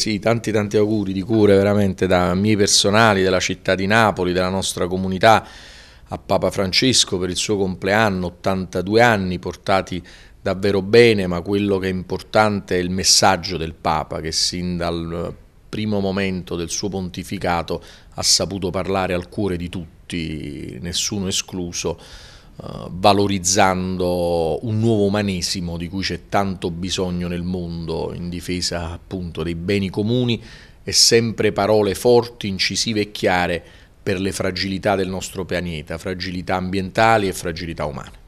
Sì, tanti tanti auguri di cuore veramente da miei personali, della città di Napoli, della nostra comunità, a Papa Francesco per il suo compleanno, 82 anni portati davvero bene, ma quello che è importante è il messaggio del Papa che sin dal eh, primo momento del suo pontificato ha saputo parlare al cuore di tutti, nessuno escluso eh, valorizzando un nuovo umanesimo di cui c'è tanto bisogno nel mondo in difesa appunto dei beni comuni e sempre parole forti, incisive e chiare per le fragilità del nostro pianeta, fragilità ambientali e fragilità umane.